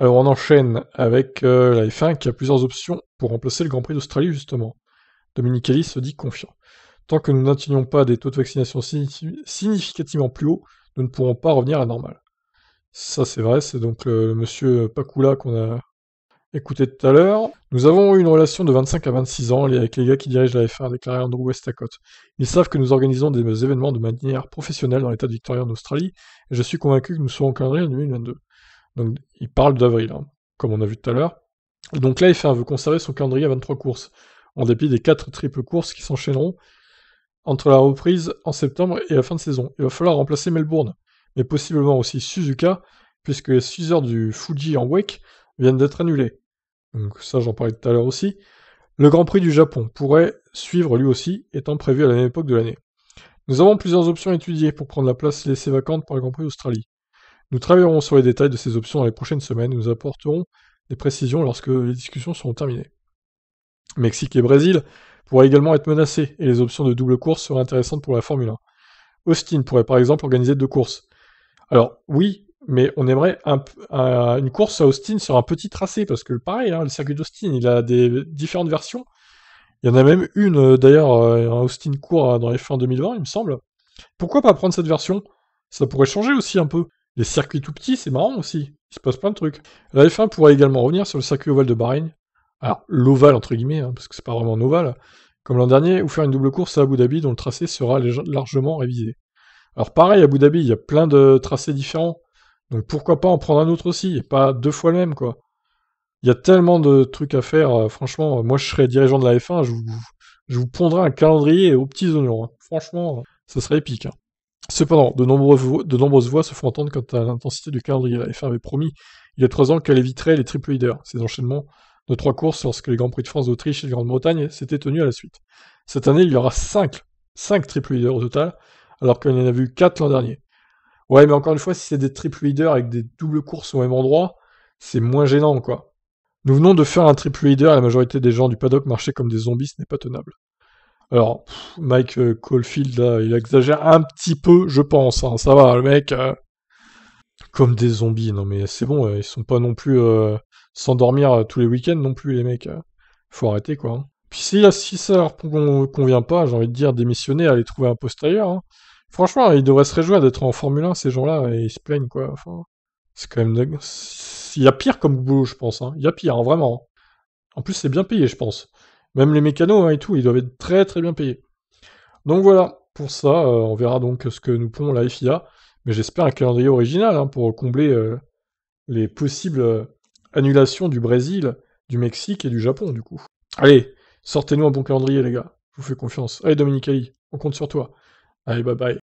Alors on enchaîne avec euh, la F1 qui a plusieurs options pour remplacer le Grand Prix d'Australie justement. Dominicali se dit confiant. Tant que nous n'atteignons pas des taux de vaccination significativement plus hauts, nous ne pourrons pas revenir à la normale. Ça c'est vrai, c'est donc le, monsieur Pakula qu'on a écouté tout à l'heure. Nous avons eu une relation de 25 à 26 ans avec les gars qui dirigent la F1, a déclaré Andrew Westacott. Ils savent que nous organisons des événements de manière professionnelle dans l'état de Victoria en Australie, et je suis convaincu que nous serons encadrés en 2022. Donc il parle d'avril, hein, comme on a vu tout à l'heure. Donc là, fait veut conserver son calendrier à 23 courses, en dépit des 4 triples courses qui s'enchaîneront entre la reprise en septembre et la fin de saison. Il va falloir remplacer Melbourne, mais possiblement aussi Suzuka, puisque les 6 heures du Fuji en Wake viennent d'être annulées. Donc ça, j'en parlais tout à l'heure aussi. Le Grand Prix du Japon pourrait suivre lui aussi, étant prévu à la même époque de l'année. Nous avons plusieurs options à étudier pour prendre la place laissée vacante par le Grand Prix d'Australie. Nous travaillerons sur les détails de ces options dans les prochaines semaines nous apporterons des précisions lorsque les discussions seront terminées. Mexique et Brésil pourraient également être menacés et les options de double course seraient intéressantes pour la Formule 1. Austin pourrait par exemple organiser deux courses. Alors oui, mais on aimerait une course à Austin sur un petit tracé, parce que pareil, hein, le circuit d'Austin, il a des différentes versions. Il y en a même une, euh, d'ailleurs, euh, un Austin court euh, dans les fins 2020, il me semble. Pourquoi pas prendre cette version Ça pourrait changer aussi un peu. Les circuits tout petits, c'est marrant aussi. Il se passe plein de trucs. La F1 pourrait également revenir sur le circuit ovale de Bahreïn. Alors, l'ovale, entre guillemets, hein, parce que c'est pas vraiment un ovale. Comme l'an dernier, ou faire une double course à Abu Dhabi, dont le tracé sera largement révisé. Alors, pareil, à Abu Dhabi, il y a plein de tracés différents. Donc, pourquoi pas en prendre un autre aussi, et pas deux fois le même, quoi. Il y a tellement de trucs à faire, euh, franchement. Euh, moi, je serais dirigeant de la F1, je vous, je pondrai un calendrier aux petits oignons. Hein. Franchement, euh, ça serait épique. Hein. Cependant, de, nombreuses voix se font entendre quant à l'intensité du calendrier. La f avait promis il y a trois ans qu'elle éviterait les triple leaders, ces enchaînements de trois courses lorsque les Grands Prix de France, d'Autriche et de Grande-Bretagne s'étaient tenus à la suite. Cette année, il y aura cinq, cinq triple leaders au total, alors qu'on en a vu quatre l'an dernier. Ouais, mais encore une fois, si c'est des triple leaders avec des doubles courses au même endroit, c'est moins gênant, quoi. Nous venons de faire un triple leader et la majorité des gens du paddock marchaient comme des zombies, ce n'est pas tenable. Alors, Mike euh, Caulfield, il exagère un petit peu, je pense. Hein. ça va, le mec. Euh, comme des zombies. Non, mais c'est bon, euh, ils sont pas non plus euh, s'endormir tous les week-ends non plus, les mecs. Faut arrêter, quoi. Hein. Puis s'il y a 6 heures qu'on convient pas, j'ai envie de dire démissionner, aller trouver un poste ailleurs. Hein. Franchement, ils devraient se réjouir d'être en Formule 1, ces gens-là, et ils se plaignent, quoi. Enfin, c'est quand même. Il y a pire comme boulot, je pense. Il y a pire, vraiment. En plus, c'est bien payé, je pense. Même les mécanos hein, et tout, ils doivent être très très bien payés. Donc voilà, pour ça, euh, on verra donc ce que nous pond la FIA. Mais j'espère un calendrier original hein, pour combler euh, les possibles euh, annulations du Brésil, du Mexique et du Japon, du coup. Allez, sortez-nous un bon calendrier, les gars. Je vous fais confiance. Allez, Dominicali, on compte sur toi. Allez, bye bye.